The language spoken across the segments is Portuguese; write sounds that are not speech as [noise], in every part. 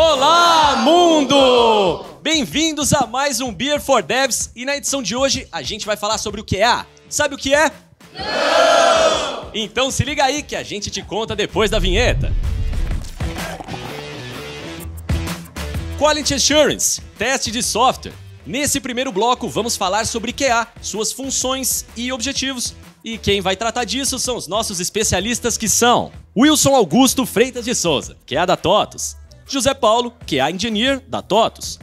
Olá, mundo! Bem-vindos a mais um Beer for Devs e na edição de hoje a gente vai falar sobre o que é. Sabe o que é? Não! Então se liga aí que a gente te conta depois da vinheta. Quality Assurance, teste de software. Nesse primeiro bloco vamos falar sobre QA, é suas funções e objetivos. E quem vai tratar disso são os nossos especialistas que são Wilson Augusto Freitas de Souza, QA é da TOTOS, José Paulo, que é a engineer da TOTUS.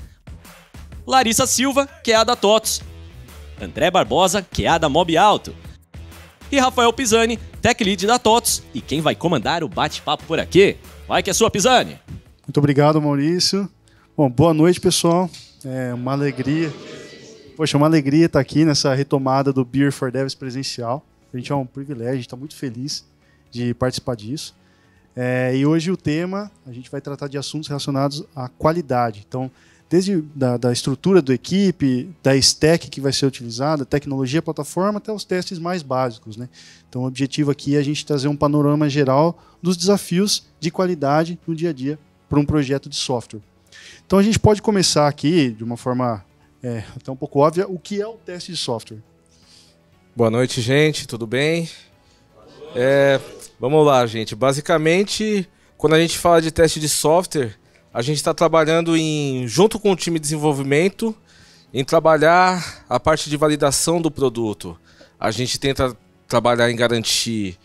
Larissa Silva, que é a da TOTUS. André Barbosa, que é a da Mob Alto. E Rafael Pisani, tech lead da TOTUS e quem vai comandar o bate-papo por aqui. Vai que é sua, Pisani! Muito obrigado, Maurício. Bom, boa noite, pessoal. É uma alegria. Poxa, é uma alegria estar aqui nessa retomada do Beer for Devs presencial. A gente é um privilégio, a gente está muito feliz de participar disso. É, e hoje o tema, a gente vai tratar de assuntos relacionados à qualidade. Então, desde da, da estrutura do equipe, da stack que vai ser utilizada, tecnologia, plataforma, até os testes mais básicos. Né? Então, o objetivo aqui é a gente trazer um panorama geral dos desafios de qualidade no dia a dia para um projeto de software. Então, a gente pode começar aqui de uma forma é, até um pouco óbvia, o que é o teste de software. Boa noite, gente, tudo bem? É, Vamos lá, gente. Basicamente, quando a gente fala de teste de software, a gente está trabalhando em, junto com o time de desenvolvimento, em trabalhar a parte de validação do produto. A gente tenta trabalhar em garantir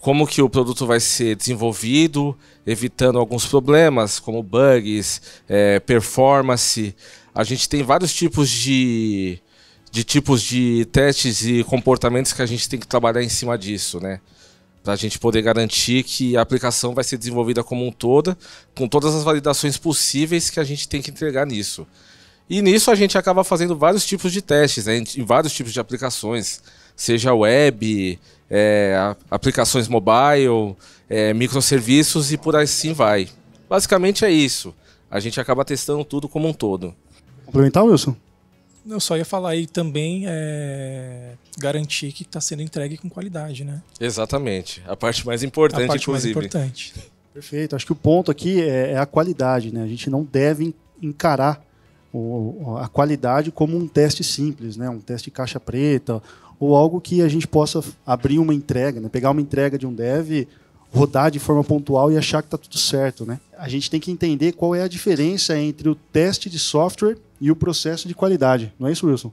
como que o produto vai ser desenvolvido, evitando alguns problemas, como bugs, é, performance. A gente tem vários tipos de, de tipos de testes e comportamentos que a gente tem que trabalhar em cima disso, né? para a gente poder garantir que a aplicação vai ser desenvolvida como um toda, com todas as validações possíveis que a gente tem que entregar nisso. E nisso a gente acaba fazendo vários tipos de testes né, em vários tipos de aplicações, seja web, é, aplicações mobile, é, microserviços e por assim vai. Basicamente é isso. A gente acaba testando tudo como um todo. Complementar, Wilson? Eu só ia falar aí também é, garantir que está sendo entregue com qualidade, né? Exatamente. A parte mais importante, a parte inclusive. Mais importante. Perfeito. Acho que o ponto aqui é, é a qualidade, né? A gente não deve encarar o, a qualidade como um teste simples, né? Um teste caixa preta ou algo que a gente possa abrir uma entrega, né? Pegar uma entrega de um dev rodar de forma pontual e achar que está tudo certo, né? A gente tem que entender qual é a diferença entre o teste de software e o processo de qualidade, não é isso, Wilson?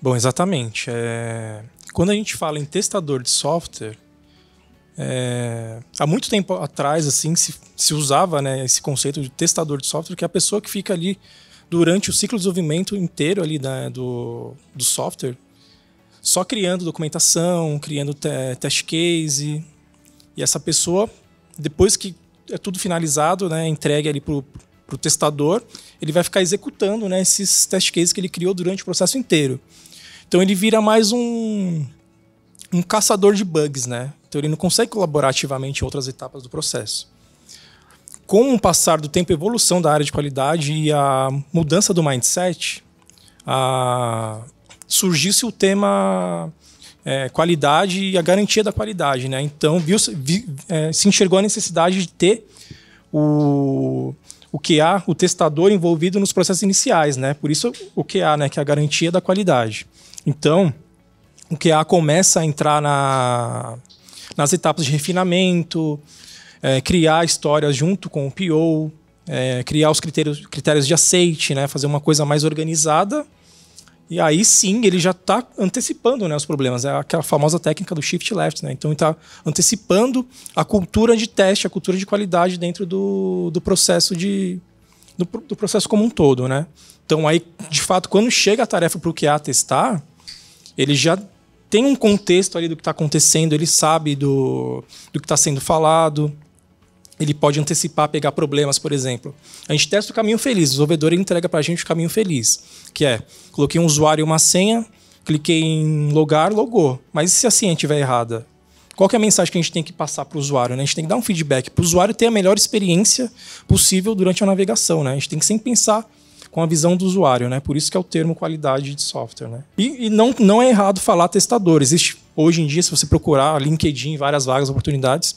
Bom, exatamente. É... Quando a gente fala em testador de software, é... há muito tempo atrás assim se, se usava né, esse conceito de testador de software, que é a pessoa que fica ali durante o ciclo de desenvolvimento inteiro ali da, né, do, do software, só criando documentação, criando te, test case, e essa pessoa, depois que é tudo finalizado, né, entregue ali para o testador, ele vai ficar executando né, esses test cases que ele criou durante o processo inteiro. Então ele vira mais um, um caçador de bugs, né? Então ele não consegue colaborar ativamente em outras etapas do processo. Com o passar do tempo, a evolução da área de qualidade e a mudança do mindset, a... surgiu-se o tema é, qualidade e a garantia da qualidade, né? Então viu, vi, é, se enxergou a necessidade de ter o, o QA, o testador envolvido nos processos iniciais, né? Por isso o QA, né? Que é a garantia da qualidade. Então o QA começa a entrar na, nas etapas de refinamento, é, criar histórias junto com o PO, é, criar os critérios, critérios de aceite, né? Fazer uma coisa mais organizada e aí sim, ele já está antecipando né, os problemas. É aquela famosa técnica do shift left. Né? Então, está antecipando a cultura de teste, a cultura de qualidade dentro do, do processo de do, do processo como um todo. Né? Então, aí, de fato, quando chega a tarefa para o QA testar, ele já tem um contexto ali do que está acontecendo, ele sabe do, do que está sendo falado, ele pode antecipar, pegar problemas, por exemplo. A gente testa o caminho feliz, o desenvolvedor entrega para a gente o caminho feliz, que é, coloquei um usuário e uma senha, cliquei em logar, logou. Mas e se a senha estiver errada? Qual é a mensagem que a gente tem que passar para o usuário? Né? A gente tem que dar um feedback para o usuário ter a melhor experiência possível durante a navegação. Né? A gente tem que sempre pensar com a visão do usuário, né? Por isso que é o termo qualidade de software, né? E, e, não, não é errado falar testador. Existe hoje em dia, se você procurar LinkedIn, várias vagas, oportunidades,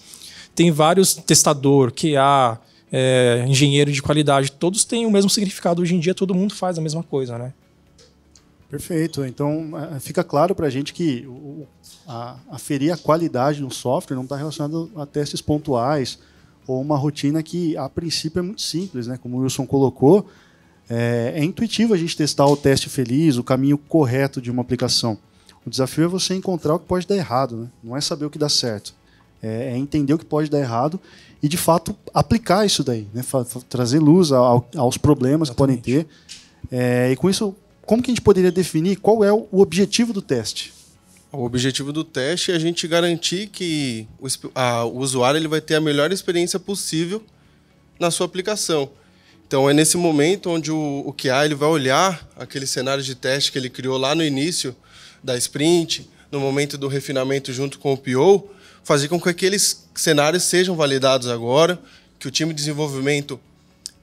tem vários testador, QA, é, engenheiro de qualidade, todos têm o mesmo significado. Hoje em dia todo mundo faz a mesma coisa, né? Perfeito. Então é, fica claro para a gente que aferir a qualidade no software não está relacionado a testes pontuais ou uma rotina que a princípio é muito simples, né? Como o Wilson colocou, é, é intuitivo a gente testar o teste feliz, o caminho correto de uma aplicação. O desafio é você encontrar o que pode dar errado, né? não é saber o que dá certo. É, é, entender o que pode dar errado e, de fato, aplicar isso daí, né? trazer luz ao, aos problemas Exatamente. que podem ter. É, e com isso, como que a gente poderia definir qual é o objetivo do teste? O objetivo do teste é a gente garantir que o, a, o usuário ele vai ter a melhor experiência possível na sua aplicação. Então é nesse momento onde o, o QA ele vai olhar aquele cenário de teste que ele criou lá no início da sprint, no momento do refinamento junto com o PO, fazer com que aqueles cenários sejam validados agora, que o time de desenvolvimento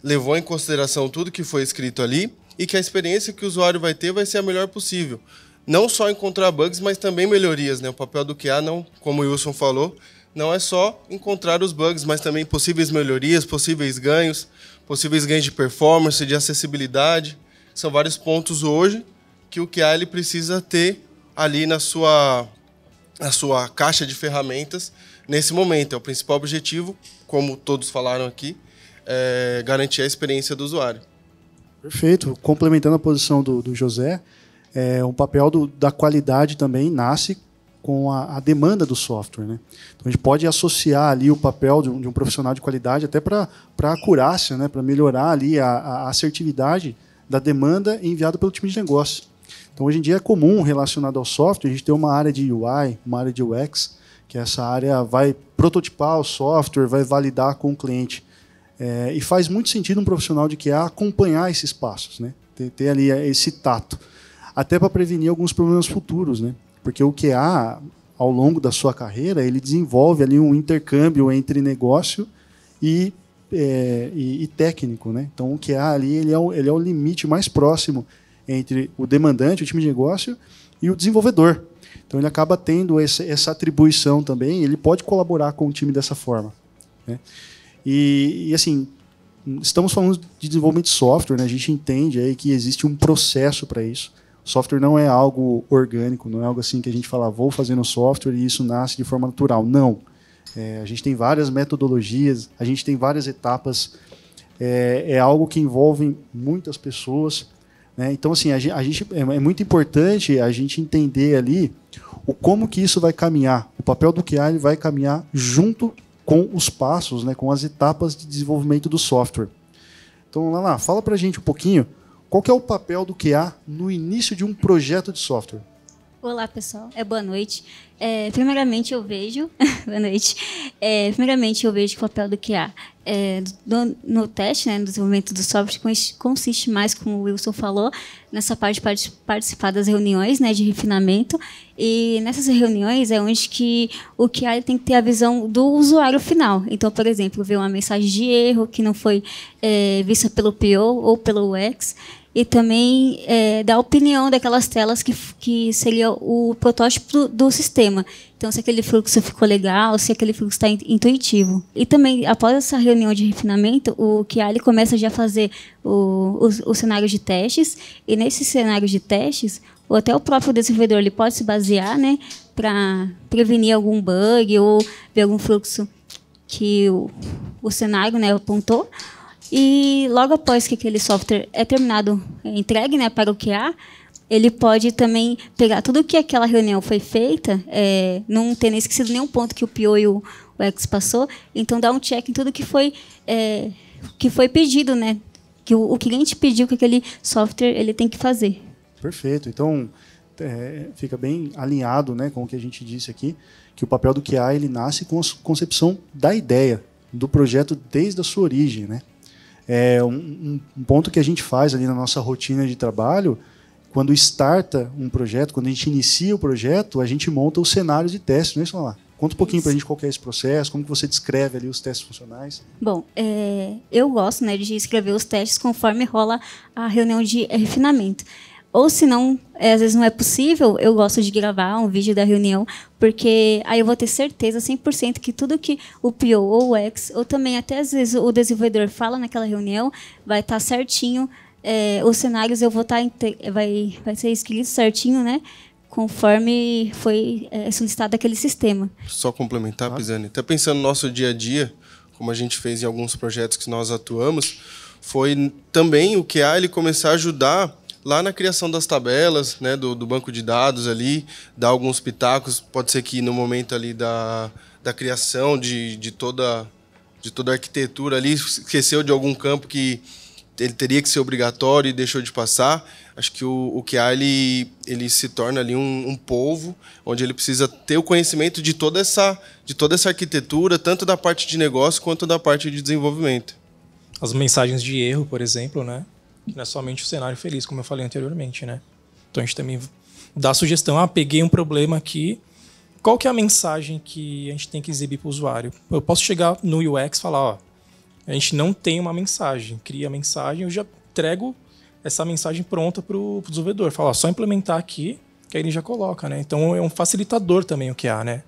levou em consideração tudo que foi escrito ali e que a experiência que o usuário vai ter vai ser a melhor possível. Não só encontrar bugs, mas também melhorias. Né? O papel do QA, não, como o Wilson falou, não é só encontrar os bugs, mas também possíveis melhorias, possíveis ganhos, possíveis ganhos de performance, de acessibilidade. São vários pontos hoje que o QA ele precisa ter ali na sua a sua caixa de ferramentas nesse momento. É o principal objetivo, como todos falaram aqui, é garantir a experiência do usuário. Perfeito. Complementando a posição do, do José, é, um papel do, da qualidade também nasce com a, a, demanda do software. Né? Então a gente pode associar ali o papel de um, de um profissional de qualidade até para a acurácia, né? para melhorar ali a, a assertividade da demanda enviada pelo time de negócio. Então, hoje em dia é comum, relacionado ao software, a gente ter uma área de UI, uma área de UX, que essa área vai prototipar o software, vai validar com o cliente. É, e faz muito sentido um profissional de QA acompanhar esses passos, né? ter, ter ali é, esse tato. Até para prevenir alguns problemas futuros, né? Porque o QA, ao longo da sua carreira, ele desenvolve ali um intercâmbio entre negócio e, é, e, e técnico, né? Então o QA ali ele é o, ele é o limite mais próximo entre o demandante, o time de negócio, e o desenvolvedor. Então ele acaba tendo essa, atribuição também, ele pode colaborar com o time dessa forma. Né? E, e, assim, estamos falando de desenvolvimento de software, né? a gente entende aí que existe um processo para isso. software não é algo orgânico, não é algo assim que a gente fala, ah, vou fazer no software e isso nasce de forma natural. Não. É, a gente tem várias metodologias, a gente tem várias etapas. É, é algo que envolve muitas pessoas, né? Então, assim, a gente, é, é muito importante a gente entender ali o como que isso vai caminhar, o papel do QA vai caminhar junto com os passos, né, com as etapas de desenvolvimento do software. Então, lá, lá fala para a gente um pouquinho qual é o papel do QA no início de um projeto de software. Olá, pessoal. É boa noite. É, primeiramente, eu vejo... [laughs] boa noite. É, primeiramente, eu vejo que o papel do QA é, do, no teste, né, no desenvolvimento do software, consiste mais, como o Wilson falou, nessa parte de participar das reuniões né, de refinamento. E nessas reuniões é onde que o QA tem que ter a visão do usuário final. Então, por exemplo, ver uma mensagem de erro que não foi é, vista pelo PO ou pelo UX, e também é, opinião daquelas telas que, que seria o protótipo do, do sistema. Então, se aquele fluxo ficou legal, se aquele fluxo está intuitivo. E também, após essa reunião de refinamento, o Kiali começa já a fazer o, os, cenários de testes, e nesses cenários de testes, ou até o próprio desenvolvedor ele pode se basear né, para prevenir algum bug ou ver algum fluxo que o, o cenário né, apontou, e logo após que aquele software é terminado, é entregue né, para o QA, ele pode também pegar tudo que aquela reunião foi feita, é, não ter nem esquecido nenhum ponto que o PO e o, o X passou, então dar um check em tudo que foi, é, que foi pedido, né? Que o, o, cliente pediu que aquele software ele tem que fazer. Perfeito. Então, é, fica bem alinhado né, com o que a gente disse aqui, que o papel do QA ele nasce com a concepção da ideia, do projeto desde a sua origem, né? É um, um ponto que a gente faz ali na nossa rotina de trabalho quando starta um projeto, quando a gente inicia o projeto, a gente monta os cenários de teste, não é isso lá? Conta um pouquinho para a gente qual é esse processo, como que você descreve ali os testes funcionais. Bom, é, eu gosto né, de escrever os testes conforme rola a reunião de refinamento. Ou se não, é, às vezes não é possível, eu gosto de gravar um vídeo da reunião, porque aí eu vou ter certeza 100% que tudo que o PO ou o ex, ou também até às vezes o desenvolvedor fala naquela reunião, vai estar tá certinho. É, os cenários eu vou tá estar vai, vai ser escrito certinho, né? Conforme foi é, solicitado aquele sistema. Só complementar, Pisani, até pensando no nosso dia a dia, como a gente fez em alguns projetos que nós atuamos, foi também o QA ele começar a ajudar lá na criação das tabelas, né, do, do banco de dados ali, dar alguns pitacos, pode ser que no momento ali da, da criação de, de toda de toda a arquitetura ali, esqueceu de algum campo que ele teria que ser obrigatório e deixou de passar. Acho que o, o QA ele, ele se torna ali um, um povo, onde ele precisa ter o conhecimento de toda, essa, de toda essa arquitetura, tanto da parte de negócio quanto da parte de desenvolvimento. As mensagens de erro, por exemplo, né? que não é somente o cenário feliz, como eu falei anteriormente, né? Então a gente também dá a sugestão, ah, peguei um problema aqui, qual que é a mensagem que a gente tem que exibir para o usuário? Eu posso chegar no UX e falar, ó, a gente não tem uma mensagem, cria a mensagem, eu já entrego essa mensagem pronta para o desenvolvedor, fala, só implementar aqui, que aí ele já coloca, né? Então é um facilitador também o que há, né?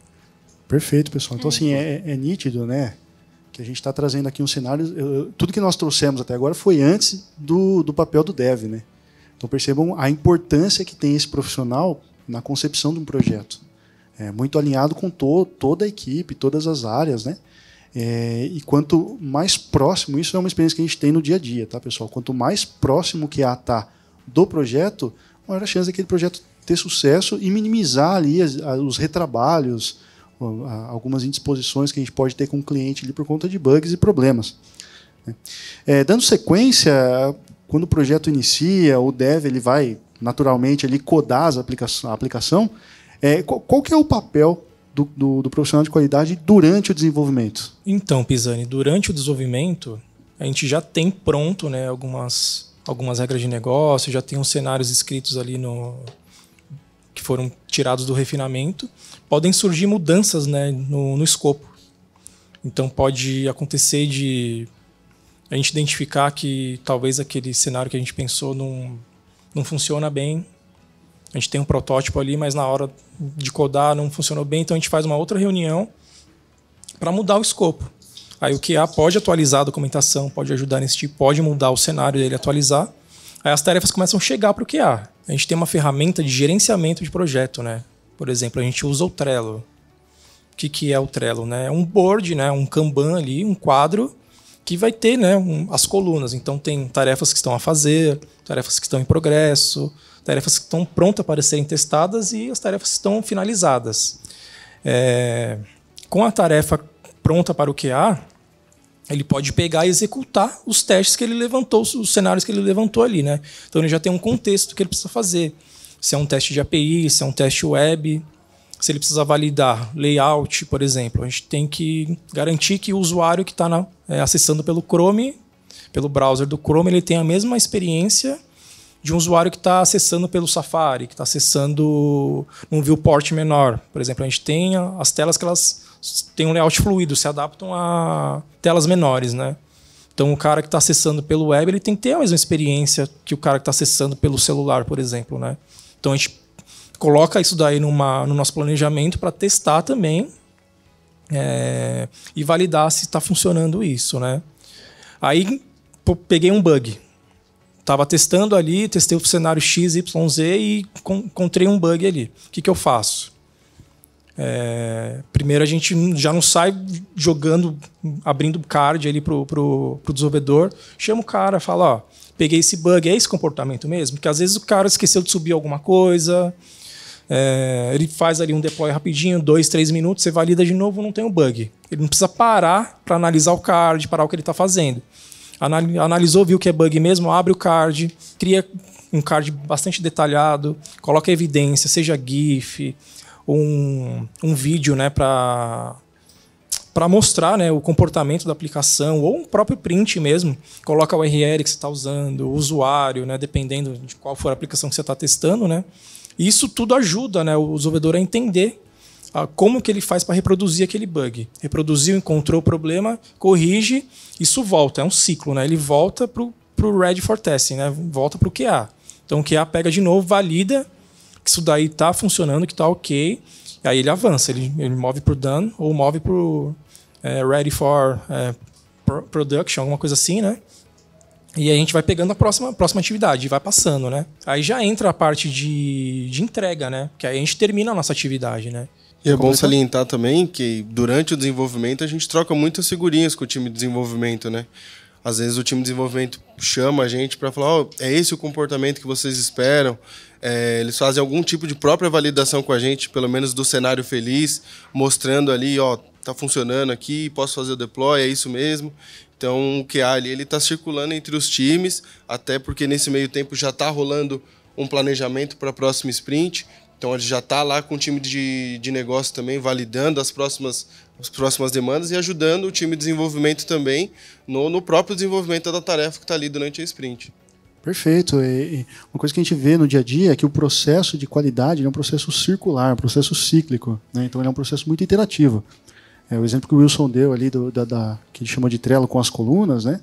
Perfeito, pessoal. Então, é. assim, é, é, é nítido, né? que a gente está trazendo aqui um cenário. Eu, tudo que nós trouxemos até agora foi antes do, do papel do dev. Né? Então percebam a importância que tem esse profissional na concepção de um projeto. É, muito alinhado com to, toda a equipe, todas as áreas. Né? É, e quanto mais próximo, isso é uma experiência que a gente tem no dia a dia, tá, pessoal? Quanto mais próximo que a tá do projeto, maior a chance daquele projeto ter sucesso e minimizar ali as, as, os retrabalhos, algumas indisposições que a gente pode ter com o cliente ali por conta de bugs e problemas. Né. É, dando sequência, quando o projeto inicia, o dev ele vai naturalmente ali codar as aplica a aplicação. É, qual, qual, que é o papel do, do, do, profissional de qualidade durante o desenvolvimento? Então, Pisani, durante o desenvolvimento, a gente já tem pronto né, algumas, algumas regras de negócio, já tem uns cenários escritos ali no que foram tirados do refinamento podem surgir mudanças né, no, no escopo. Então pode acontecer de a gente identificar que talvez aquele cenário que a gente pensou não, não funciona bem. A gente tem um protótipo ali, mas na hora de codar não funcionou bem, então a gente faz uma outra reunião para mudar o escopo. Aí o QA pode atualizar a documentação, pode ajudar nesse tipo, pode mudar o cenário dele, atualizar. Aí as tarefas começam a chegar para o QA. A gente tem uma ferramenta de gerenciamento de projeto, né? Por exemplo, a gente usa o Trello. O que, que é o Trello? Né? É um board, né? um Kanban ali, um quadro que vai ter né, um, as colunas. Então tem tarefas que estão a fazer, tarefas que estão em progresso, tarefas que estão prontas para serem testadas e as tarefas estão finalizadas. É, com a tarefa pronta para o QA, ele pode pegar e executar os testes que ele levantou, os cenários que ele levantou ali, né? Então ele já tem um contexto que ele precisa fazer se é um teste de API, se é um teste web, se ele precisa validar layout, por exemplo. A gente tem que garantir que o usuário que está é, acessando pelo Chrome, pelo browser do Chrome, ele tem a mesma experiência de um usuário que está acessando pelo Safari, que está acessando num viewport menor. Por exemplo, a gente tem as telas que elas têm um layout fluido, se adaptam a telas menores, né? Então, o cara que está acessando pelo web, ele tem que ter a mesma experiência que o cara que está acessando pelo celular, por exemplo, né? Então a gente coloca isso daí numa, no nosso planejamento para testar também é, e validar se está funcionando isso, né? Aí peguei um bug. Tava testando ali, testei o cenário X, Y, Z e encontrei um bug ali. O que, que eu faço? É, primeiro a gente já não sai jogando, abrindo card ali pro, pro, pro desenvolvedor. Chama o cara, fala, ó peguei esse bug. É esse comportamento mesmo? Porque às vezes o cara esqueceu de subir alguma coisa, é, ele faz ali um deploy rapidinho, dois, três minutos, você valida de novo, não tem um bug. Ele não precisa parar para analisar o card, parar o que ele está fazendo. Analisou, viu que é bug mesmo, abre o card, cria um card bastante detalhado, coloca evidência, seja GIF, um, um vídeo né, para para mostrar né, o comportamento da aplicação ou um próprio print mesmo. Coloca o URL que você está usando, o usuário, né, dependendo de qual for a aplicação que você está testando. Né. isso tudo ajuda né, o desenvolvedor a entender ah, como que ele faz para reproduzir aquele bug. Reproduziu, encontrou o problema, corrige, isso volta. É um ciclo. Né, ele volta para o Red for Testing, né, volta para o QA. Então o QA pega de novo, valida que isso daí está funcionando, que está ok. E aí ele avança, ele, ele move para o done ou move para o é, ready for é, production, alguma coisa assim, né? E a gente vai pegando a próxima, próxima atividade, vai passando, né? Aí já entra a parte de, de entrega, né? Que aí a gente termina a nossa atividade, né? E é bom salientar também que durante o desenvolvimento a gente troca muitas figurinhas com o time de desenvolvimento, né? Às vezes o time de desenvolvimento chama a gente para falar: oh, é esse o comportamento que vocês esperam. É, eles fazem algum tipo de própria validação com a gente, pelo menos do cenário feliz, mostrando ali: ó, oh, está funcionando aqui, posso fazer o deploy, é isso mesmo. Então o QA ali ele está circulando entre os times, até porque nesse meio tempo já está rolando um planejamento para a próxima sprint. Então ele já está lá com o time de, de negócio também validando as próximas, as próximas demandas e ajudando o time de desenvolvimento também no, no próprio desenvolvimento da tarefa que está ali durante a sprint. Perfeito. E uma coisa que a gente vê no dia a dia é que o processo de qualidade é um processo circular, um processo cíclico. Né? Então, ele é um processo muito interativo. É, o exemplo que o Wilson deu ali, do, da, da, que ele chamou de trelo com as colunas, né?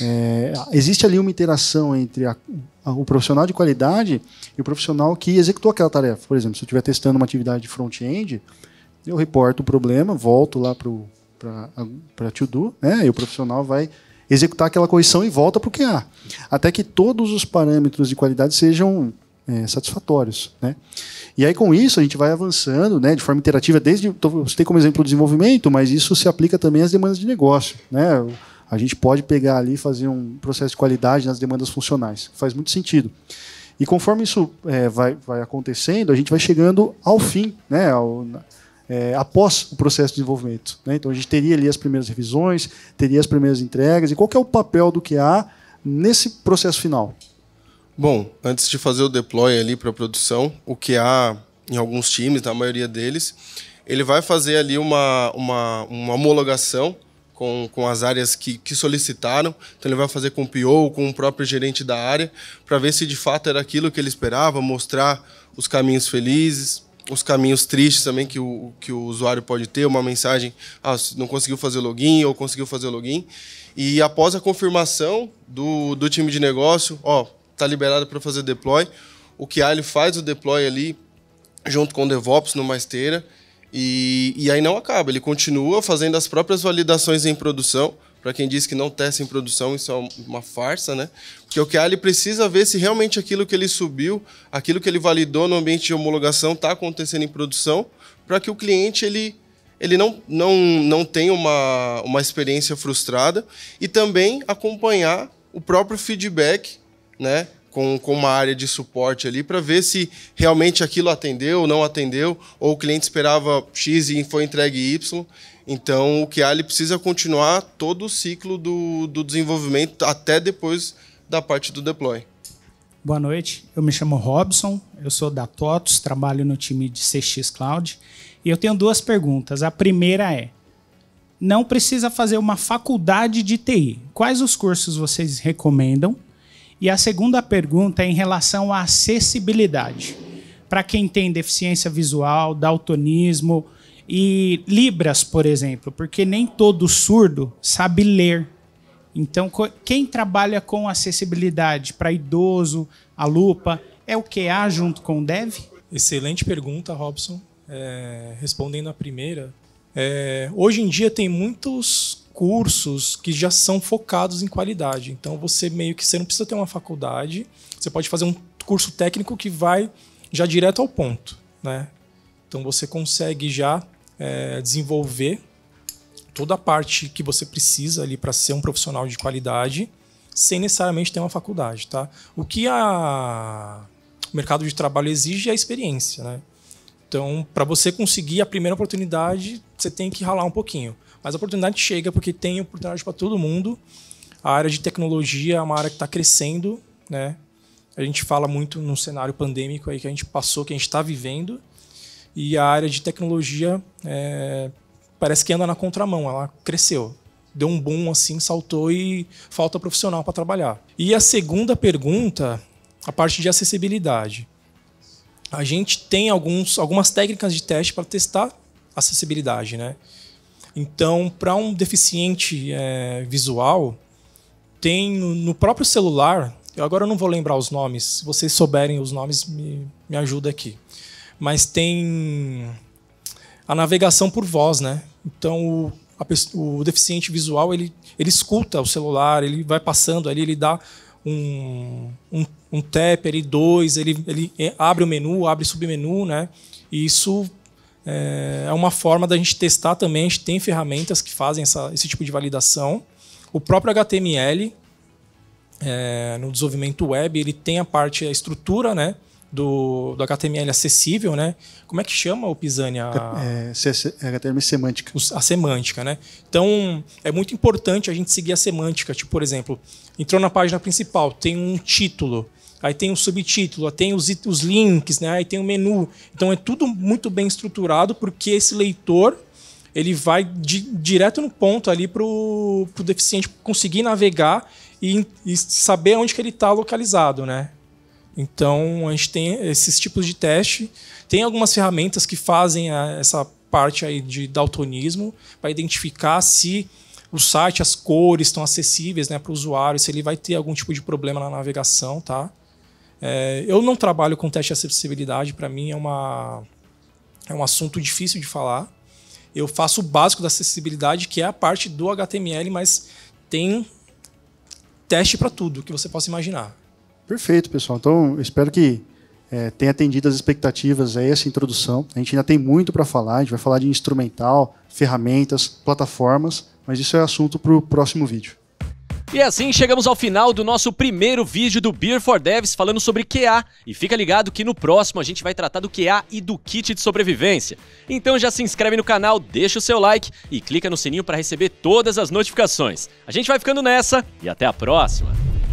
É, existe ali uma interação entre a, a, o profissional de qualidade e o profissional que executou aquela tarefa. Por exemplo, se eu estiver testando uma atividade de front-end, eu reporto o problema, volto lá para to-do, né? e o profissional vai executar aquela correção e volta para o QA. Até que todos os parâmetros de qualidade sejam é, satisfatórios. Né? E aí, com isso, a gente vai avançando né, de forma interativa, desde. você então, tem como exemplo o desenvolvimento, mas isso se aplica também às demandas de negócio. Né? A gente pode pegar ali e fazer um processo de qualidade nas demandas funcionais. Faz muito sentido. E conforme isso é, vai, vai acontecendo, a gente vai chegando ao fim, né, ao, é, após o processo de desenvolvimento. Né? Então, a gente teria ali as primeiras revisões, teria as primeiras entregas. E qual é o papel do QA nesse processo final? Bom, antes de fazer o deploy ali para produção, o que há em alguns times, na maioria deles, ele vai fazer ali uma, uma, uma homologação com, com as áreas que, que solicitaram. Então ele vai fazer com o PO, com o próprio gerente da área, para ver se de fato era aquilo que ele esperava, mostrar os caminhos felizes, os caminhos tristes também que o, que o usuário pode ter, uma mensagem, ah, não conseguiu fazer login ou conseguiu fazer login. E após a confirmação do, do time de negócio, ó, tá liberado para fazer deploy. O QA ele faz o deploy ali junto com o DevOps numa esteira. E, e aí não acaba, ele continua fazendo as próprias validações em produção. Para quem diz que não testa em produção, isso é uma farsa, né? Porque o QA ele precisa ver se realmente aquilo que ele subiu, aquilo que ele validou no ambiente de homologação está acontecendo em produção, para que o cliente ele ele não, não, não tenha uma, uma experiência frustrada e também acompanhar o próprio feedback né? Com, com uma área de suporte ali para ver se realmente aquilo atendeu ou não atendeu, ou o cliente esperava X e foi entregue Y. Então, o QA ele precisa continuar todo o ciclo do, do desenvolvimento até depois da parte do deploy. Boa noite, eu me chamo Robson, eu sou da TOTOS, trabalho no time de CX Cloud e eu tenho duas perguntas. A primeira é: não precisa fazer uma faculdade de TI. Quais os cursos vocês recomendam? E a segunda pergunta é em relação à acessibilidade. Para quem tem deficiência visual, daltonismo e Libras, por exemplo, porque nem todo surdo sabe ler. Então, quem trabalha com acessibilidade para idoso, a lupa, é o QA junto com o DEV? Excelente pergunta, Robson. É, respondendo a primeira, é, hoje em dia tem muitos cursos que já são focados em qualidade. Então você meio que você não precisa ter uma faculdade, você pode fazer um curso técnico que vai já direto ao ponto, né? Então você consegue já é, desenvolver toda a parte que você precisa ali para ser um profissional de qualidade, sem necessariamente ter uma faculdade, tá? O que a... o mercado de trabalho exige é a experiência, né? Então, para você conseguir a primeira oportunidade, você tem que ralar um pouquinho. Mas a oportunidade chega porque tem oportunidade para todo mundo. A área de tecnologia é uma área que está crescendo, né? A gente fala muito no cenário pandêmico aí que a gente passou, que a gente está vivendo, e a área de tecnologia é, parece que anda na contramão, ela cresceu. Deu um boom assim, saltou e falta profissional para trabalhar. E a segunda pergunta, a parte de acessibilidade. A gente tem alguns, algumas técnicas de teste para testar acessibilidade, né? Então, para um deficiente é, visual, tem no próprio celular, eu agora não vou lembrar os nomes, se vocês souberem os nomes, me, me ajuda aqui. Mas tem a navegação por voz, né? Então, o, o deficiente visual, ele, ele escuta o celular, ele vai passando ali, ele dá um, um, um tap, ele dois, ele, ele é, abre o menu, abre submenu, né? E isso é, é uma forma da gente testar também. A gente tem ferramentas que fazem essa, esse tipo de validação. O próprio HTML, é, no desenvolvimento web, ele tem a parte, a estrutura né, do, do HTML acessível. Né? Como é que chama o Pisania? É, HTML semântica. A semântica, né? Então, é muito importante a gente seguir a semântica. Tipo, por exemplo, entrou na página principal, tem um título aí tem o um subtítulo, aí tem os, os links, né? aí tem o um menu. Então é tudo muito bem estruturado, porque esse leitor ele vai di direto no ponto ali para o deficiente conseguir navegar e, e saber onde que ele está localizado, né? Então a gente tem esses tipos de teste. Tem algumas ferramentas que fazem a, ah, essa parte aí de daltonismo para identificar se o site, as cores estão acessíveis né, para o usuário, se ele vai ter algum tipo de problema na navegação, tá? É, eu não trabalho com teste de acessibilidade, para mim é, uma, é um assunto difícil de falar. Eu faço o básico da acessibilidade, que é a parte do HTML, mas tem teste para tudo que você possa imaginar. Perfeito, pessoal. Então, espero que é, tenha atendido as expectativas a essa introdução. A gente ainda tem muito para falar, a gente vai falar de instrumental, ferramentas, plataformas, mas isso é assunto para o próximo vídeo. E assim chegamos ao final do nosso primeiro vídeo do Beer for Devs falando sobre QA. E fica ligado que no próximo a gente vai tratar do QA e do kit de sobrevivência. Então já se inscreve no canal, deixa o seu like e clica no sininho para receber todas as notificações. A gente vai ficando nessa e até a próxima!